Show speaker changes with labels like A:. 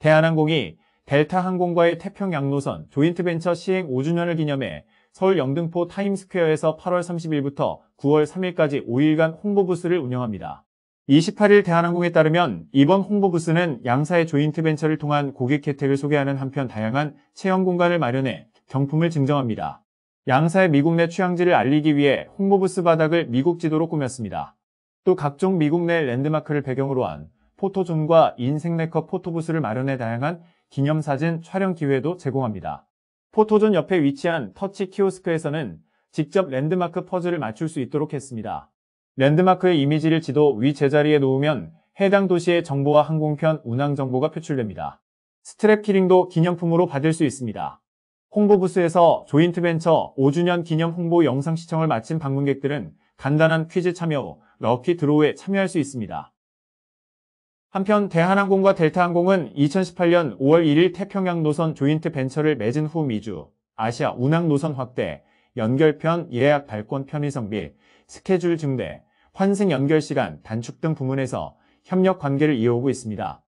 A: 대한항공이 델타항공과의 태평양 노선 조인트 벤처 시행 5주년을 기념해 서울 영등포 타임스퀘어에서 8월 30일부터 9월 3일까지 5일간 홍보부스를 운영합니다. 28일 대한항공에 따르면 이번 홍보부스는 양사의 조인트 벤처를 통한 고객 혜택을 소개하는 한편 다양한 체험 공간을 마련해 경품을 증정합니다. 양사의 미국 내 취향지를 알리기 위해 홍보부스 바닥을 미국 지도로 꾸몄습니다. 또 각종 미국 내 랜드마크를 배경으로 한 포토존과 인생네커 포토부스를 마련해 다양한 기념사진 촬영 기회도 제공합니다. 포토존 옆에 위치한 터치 키오스크에서는 직접 랜드마크 퍼즐을 맞출 수 있도록 했습니다. 랜드마크의 이미지를 지도 위 제자리에 놓으면 해당 도시의 정보와 항공편 운항 정보가 표출됩니다. 스트랩 키링도 기념품으로 받을 수 있습니다. 홍보부스에서 조인트벤처 5주년 기념 홍보 영상 시청을 마친 방문객들은 간단한 퀴즈 참여 후 럭키 드로우에 참여할 수 있습니다. 한편 대한항공과 델타항공은 2018년 5월 1일 태평양 노선 조인트 벤처를 맺은 후 미주, 아시아 운항 노선 확대, 연결편 예약 발권 편의 성비, 스케줄 증대, 환승 연결 시간 단축 등 부문에서 협력 관계를 이어오고 있습니다.